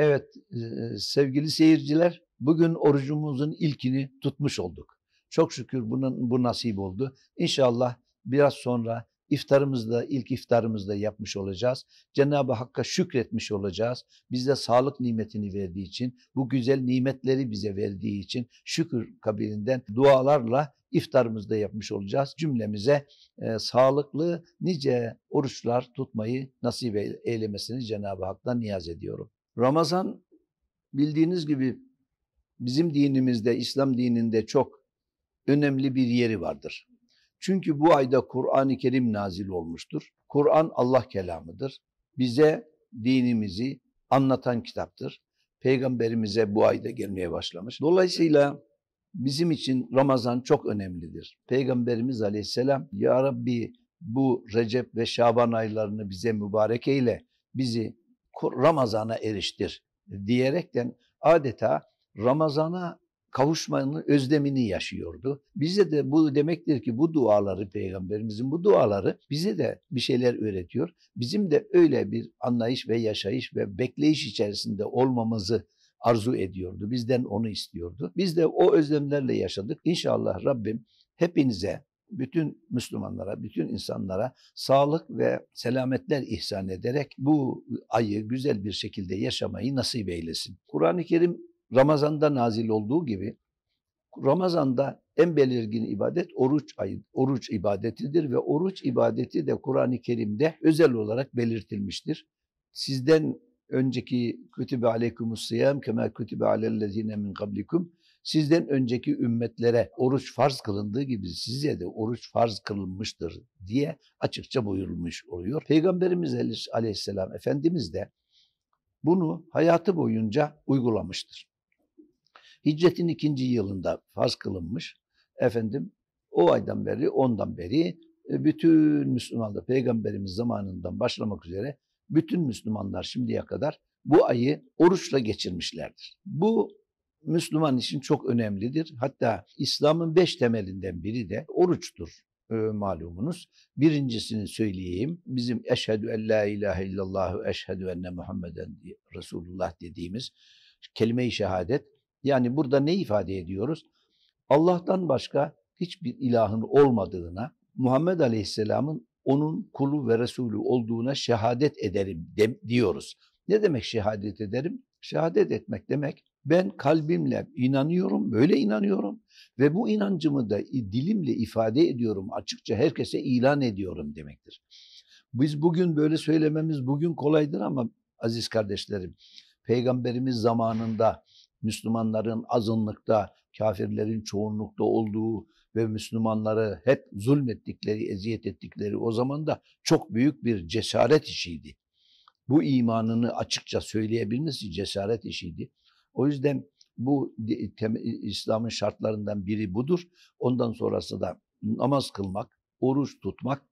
Evet sevgili seyirciler bugün orucumuzun ilkini tutmuş olduk. Çok şükür bunun, bu nasip oldu. İnşallah biraz sonra iftarımızda ilk iftarımızda yapmış olacağız. Cenab-ı Hakk'a şükretmiş olacağız. Bize sağlık nimetini verdiği için, bu güzel nimetleri bize verdiği için şükür kabilinden dualarla iftarımızda yapmış olacağız. Cümlemize e, sağlıklı nice oruçlar tutmayı nasip eylemesini Cenab-ı Hak'tan niyaz ediyorum. Ramazan bildiğiniz gibi bizim dinimizde, İslam dininde çok önemli bir yeri vardır. Çünkü bu ayda Kur'an-ı Kerim nazil olmuştur. Kur'an Allah kelamıdır. Bize dinimizi anlatan kitaptır. Peygamberimize bu ayda gelmeye başlamış. Dolayısıyla bizim için Ramazan çok önemlidir. Peygamberimiz aleyhisselam, Ya Rabbi bu Recep ve Şaban aylarını bize mübarek eyle, bizi Ramazan'a eriştir diyerekten adeta Ramazan'a kavuşmanın özlemini yaşıyordu. Bize de bu demektir ki bu duaları, peygamberimizin bu duaları bize de bir şeyler öğretiyor. Bizim de öyle bir anlayış ve yaşayış ve bekleyiş içerisinde olmamızı arzu ediyordu. Bizden onu istiyordu. Biz de o özlemlerle yaşadık. İnşallah Rabbim hepinize bütün Müslümanlara, bütün insanlara sağlık ve selametler ihsan ederek bu ayı güzel bir şekilde yaşamayı nasip eylesin. Kur'an-ı Kerim Ramazan'da nazil olduğu gibi Ramazan'da en belirgin ibadet oruç ayı, oruç ibadetidir ve oruç ibadeti de Kur'an-ı Kerim'de özel olarak belirtilmiştir. Sizden önceki kütübe aleykumus siyam kema kütübe alellezine min kablikum Sizden önceki ümmetlere oruç farz kılındığı gibi size de oruç farz kılınmıştır diye açıkça buyurulmuş oluyor. Peygamberimiz aleyhisselam Efendimiz de bunu hayatı boyunca uygulamıştır. Hicretin ikinci yılında farz kılınmış. Efendim o aydan beri, ondan beri e, bütün Müslümanlar, Peygamberimiz zamanından başlamak üzere bütün Müslümanlar şimdiye kadar bu ayı oruçla geçirmişlerdir. Bu Müslüman için çok önemlidir. Hatta İslam'ın beş temelinden biri de oruçtur e, malumunuz. Birincisini söyleyeyim. Bizim eşhedü en la ilahe illallah eşhedü enne Muhammeden Resulullah dediğimiz kelime-i şehadet. Yani burada ne ifade ediyoruz? Allah'tan başka hiçbir ilahın olmadığına, Muhammed Aleyhisselam'ın onun kulu ve Resulü olduğuna şehadet ederim de, diyoruz. Ne demek şehadet ederim? Şehadet etmek demek ben kalbimle inanıyorum, böyle inanıyorum ve bu inancımı da dilimle ifade ediyorum, açıkça herkese ilan ediyorum demektir. Biz bugün böyle söylememiz bugün kolaydır ama aziz kardeşlerim, Peygamberimiz zamanında Müslümanların azınlıkta, kafirlerin çoğunlukta olduğu ve Müslümanları hep zulmettikleri, eziyet ettikleri o zaman da çok büyük bir cesaret işiydi. Bu imanını açıkça söyleyebilmesi cesaret işiydi. O yüzden bu İslam'ın şartlarından biri budur. Ondan sonrası da namaz kılmak, oruç tutmak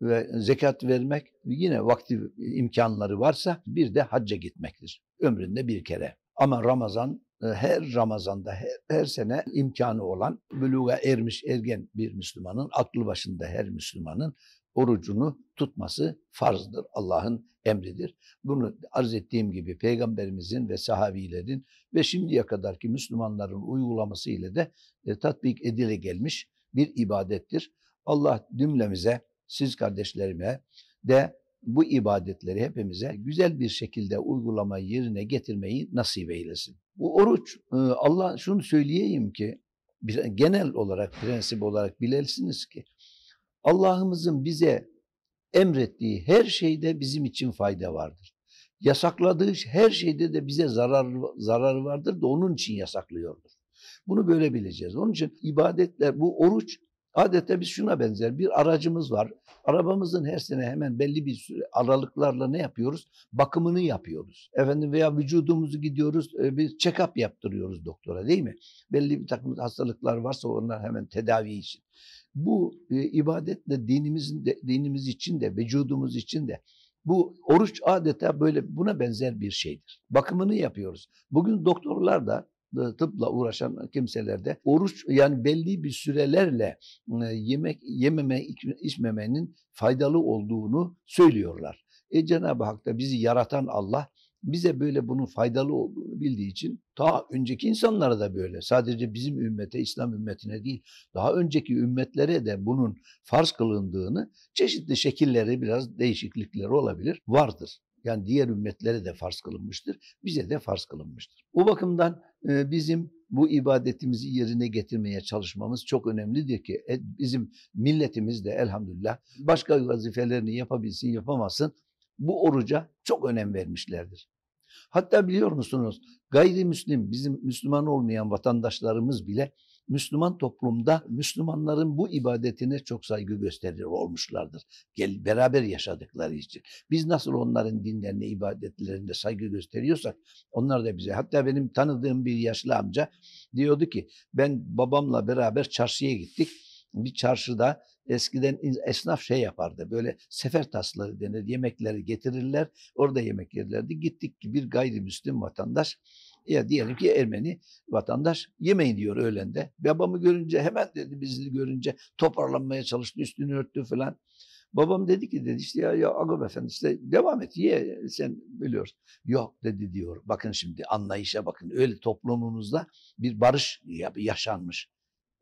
ve zekat vermek yine vakti imkanları varsa bir de hacca gitmektir. Ömründe bir kere. Ama Ramazan e, her Ramazan'da her, her sene imkanı olan buluğa ermiş ergen bir Müslümanın, aklı başında her Müslümanın orucunu tutması farzdır. Allah'ın emridir. Bunu arz ettiğim gibi peygamberimizin ve sahabilerin ve şimdiye kadarki Müslümanların uygulaması ile de e, tatbik edile gelmiş bir ibadettir. Allah dümlemize, siz kardeşlerime de bu ibadetleri hepimize güzel bir şekilde uygulamayı yerine getirmeyi nasip eylesin. Bu oruç e, Allah şunu söyleyeyim ki genel olarak prensip olarak bilesiniz ki Allah'ımızın bize emrettiği her şeyde bizim için fayda vardır. Yasakladığı her şeyde de bize zarar, zararı vardır da onun için yasaklıyordur. Bunu böyle bileceğiz. Onun için ibadetler, bu oruç adeta biz şuna benzer. Bir aracımız var. Arabamızın her sene hemen belli bir süre aralıklarla ne yapıyoruz? Bakımını yapıyoruz. Efendim veya vücudumuzu gidiyoruz e, bir check-up yaptırıyoruz doktora değil mi? Belli bir takım hastalıklar varsa onlar hemen tedavi için bu e, ibadetle dinimizin de, dinimiz için de vücudumuz için de bu oruç adeta böyle buna benzer bir şeydir. Bakımını yapıyoruz. Bugün doktorlar da e, tıpla uğraşan kimselerde oruç yani belli bir sürelerle e, yemek yememe içmemenin faydalı olduğunu söylüyorlar. E Cenab-ı Hak da bizi yaratan Allah bize böyle bunun faydalı olduğunu bildiği için ta önceki insanlara da böyle. Sadece bizim ümmete, İslam ümmetine değil, daha önceki ümmetlere de bunun farz kılındığını çeşitli şekilleri biraz değişiklikleri olabilir, vardır. Yani diğer ümmetlere de farz kılınmıştır, bize de farz kılınmıştır. O bakımdan e, bizim bu ibadetimizi yerine getirmeye çalışmamız çok önemlidir ki e, bizim milletimiz de elhamdülillah başka vazifelerini yapabilsin yapamasın bu oruca çok önem vermişlerdir. Hatta biliyor musunuz gayrimüslim bizim Müslüman olmayan vatandaşlarımız bile Müslüman toplumda Müslümanların bu ibadetine çok saygı gösterir olmuşlardır. Gel, beraber yaşadıkları için. Biz nasıl onların dinlerine, ibadetlerine saygı gösteriyorsak onlar da bize. Hatta benim tanıdığım bir yaşlı amca diyordu ki ben babamla beraber çarşıya gittik bir çarşıda eskiden esnaf şey yapardı. Böyle sefer tasları denir. Yemekleri getirirler. Orada yemek yerlerdi. Gittik ki bir gayrimüslim vatandaş ya diyelim ki Ermeni vatandaş yemeyin diyor öğlende. Babamı görünce hemen dedi bizi görünce toparlanmaya çalıştı. Üstünü örttü falan. Babam dedi ki dedi işte ya, ya Agop efendi işte devam et ye sen biliyorsun. Yok dedi diyor. Bakın şimdi anlayışa bakın. Öyle toplumumuzda bir barış yaşanmış.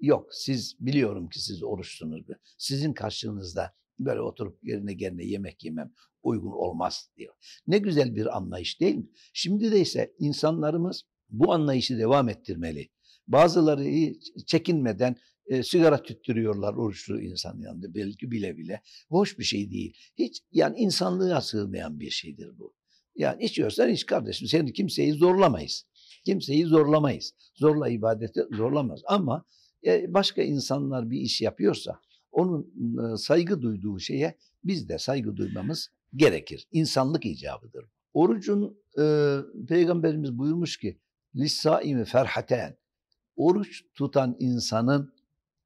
Yok siz biliyorum ki siz oruçsunuz. Sizin karşınızda böyle oturup yerine gelene yemek yemem uygun olmaz diyor. Ne güzel bir anlayış değil mi? Şimdi de ise insanlarımız bu anlayışı devam ettirmeli. Bazıları çekinmeden e, sigara tüttürüyorlar oruçlu insan yanında belki bile bile. Hoş bir şey değil. Hiç yani insanlığa sığmayan bir şeydir bu. Yani içiyorsan iç kardeşim. Seni kimseyi zorlamayız. Kimseyi zorlamayız. Zorla ibadete zorlamaz. Ama e, başka insanlar bir iş yapıyorsa onun e, saygı duyduğu şeye biz de saygı duymamız gerekir. İnsanlık icabıdır. Orucun e, peygamberimiz buyurmuş ki lissaimi ferhaten oruç tutan insanın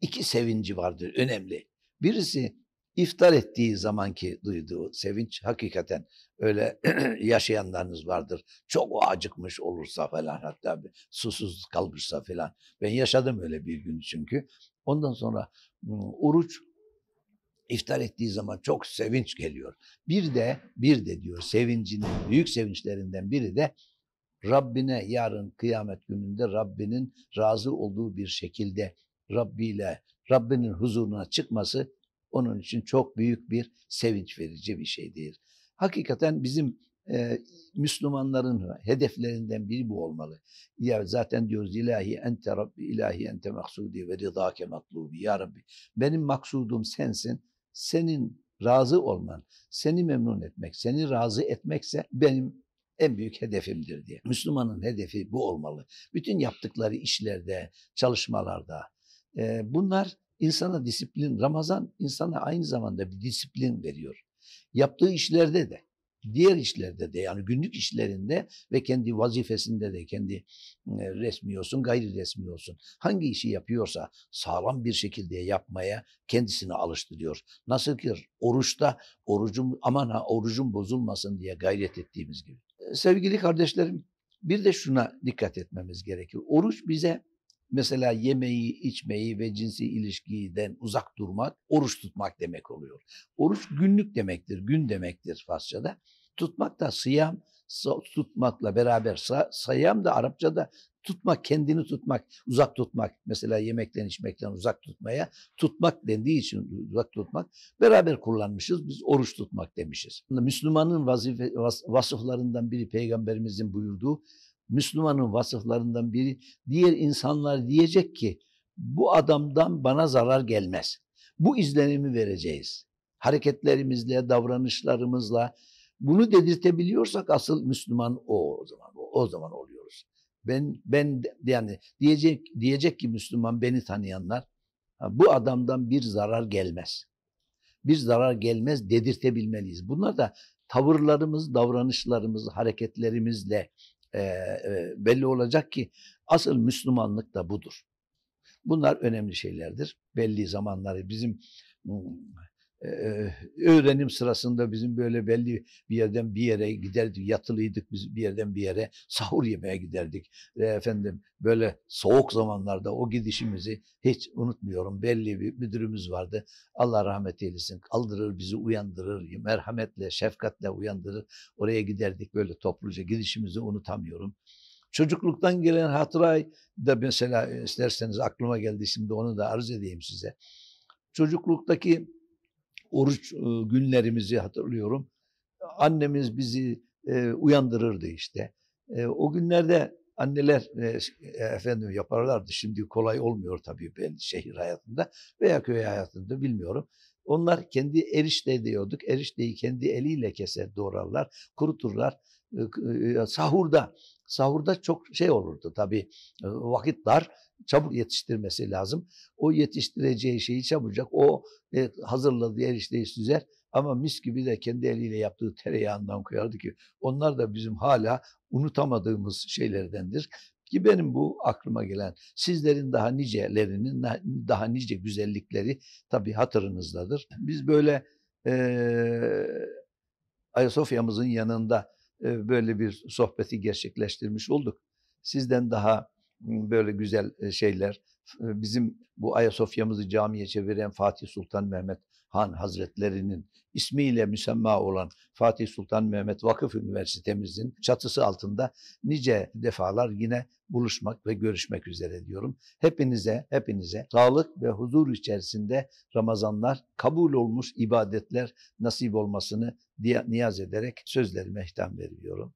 iki sevinci vardır önemli. Birisi iftar ettiği zamanki duyduğu sevinç hakikaten öyle yaşayanlarınız vardır. Çok acıkmış olursa falan hatta bir susuz kalmışsa falan. Ben yaşadım öyle bir gün çünkü. Ondan sonra oruç iftar ettiği zaman çok sevinç geliyor. Bir de bir de diyor sevincinin büyük sevinçlerinden biri de Rabbine yarın kıyamet gününde Rabbinin razı olduğu bir şekilde Rabbi ile Rabbinin huzuruna çıkması onun için çok büyük bir sevinç verici bir şeydir. Hakikaten bizim e, Müslümanların hedeflerinden biri bu olmalı. Ya zaten diyoruz ilahi ente Rabbi, ilahi ente maksudi ve ridake matlubi. Ya Rabbi benim maksudum sensin, senin razı olman, seni memnun etmek, seni razı etmekse benim en büyük hedefimdir diye. Müslümanın hedefi bu olmalı. Bütün yaptıkları işlerde, çalışmalarda. E, bunlar insana disiplin, Ramazan insana aynı zamanda bir disiplin veriyor. Yaptığı işlerde de, diğer işlerde de yani günlük işlerinde ve kendi vazifesinde de kendi resmi olsun, gayri resmi olsun. Hangi işi yapıyorsa sağlam bir şekilde yapmaya kendisini alıştırıyor. Nasıl ki oruçta orucum aman ha orucum bozulmasın diye gayret ettiğimiz gibi. Sevgili kardeşlerim bir de şuna dikkat etmemiz gerekir. Oruç bize Mesela yemeği, içmeyi ve cinsi ilişkiden uzak durmak oruç tutmak demek oluyor. Oruç günlük demektir, gün demektir Farsça'da. Tutmak da sıyam, tutmakla beraber say sayam da Arapçada tutmak, kendini tutmak, uzak tutmak. Mesela yemekten içmekten uzak tutmaya tutmak dendiği için uzak tutmak beraber kullanmışız. Biz oruç tutmak demişiz. Müslümanın vazife, vas, vasıflarından biri peygamberimizin buyurduğu Müslümanın vasıflarından biri. Diğer insanlar diyecek ki bu adamdan bana zarar gelmez. Bu izlenimi vereceğiz. Hareketlerimizle, davranışlarımızla bunu dedirtebiliyorsak asıl Müslüman o o zaman. O, o zaman oluyoruz. Ben ben yani diyecek diyecek ki Müslüman beni tanıyanlar bu adamdan bir zarar gelmez. Bir zarar gelmez dedirtebilmeliyiz. Bunlar da tavırlarımız, davranışlarımız, hareketlerimizle e, e, belli olacak ki asıl Müslümanlık da budur. Bunlar önemli şeylerdir. Belli zamanları bizim hmm, ee, e, öğrenim sırasında bizim böyle belli bir yerden bir yere giderdik. Yatılıydık biz bir yerden bir yere sahur yemeğe giderdik. E, efendim böyle soğuk zamanlarda o gidişimizi hiç unutmuyorum. Belli bir müdürümüz vardı. Allah rahmet eylesin. Kaldırır bizi uyandırır. Merhametle, şefkatle uyandırır. Oraya giderdik böyle topluca. Gidişimizi unutamıyorum. Çocukluktan gelen hatırayı da mesela e, isterseniz aklıma geldi. Şimdi onu da arz edeyim size. Çocukluktaki oruç günlerimizi hatırlıyorum. Annemiz bizi uyandırırdı işte. O günlerde anneler efendim yaparlardı. Şimdi kolay olmuyor tabii ben şehir hayatında veya köy hayatında bilmiyorum. Onlar kendi erişte diyorduk. Erişteyi kendi eliyle keser, doğrarlar, kuruturlar. Sahurda, sahurda çok şey olurdu tabii. Vakit dar çabuk yetiştirmesi lazım. O yetiştireceği şeyi çabucak o e, hazırladığı erişteyi süzer ama mis gibi de kendi eliyle yaptığı tereyağından koyardı ki onlar da bizim hala unutamadığımız şeylerdendir. Ki benim bu aklıma gelen sizlerin daha nicelerinin daha nice güzellikleri tabii hatırınızdadır. Biz böyle e, Ayasofya'mızın yanında e, böyle bir sohbeti gerçekleştirmiş olduk. Sizden daha böyle güzel e, şeyler. E, bizim bu Ayasofya'mızı camiye çeviren Fatih Sultan Mehmet Han Hazretleri'nin ismiyle müsemma olan Fatih Sultan Mehmet Vakıf Üniversitemizin çatısı altında nice defalar yine buluşmak ve görüşmek üzere diyorum. Hepinize, hepinize sağlık ve huzur içerisinde Ramazanlar, kabul olmuş ibadetler nasip olmasını niyaz ederek sözlerime hitam veriyorum.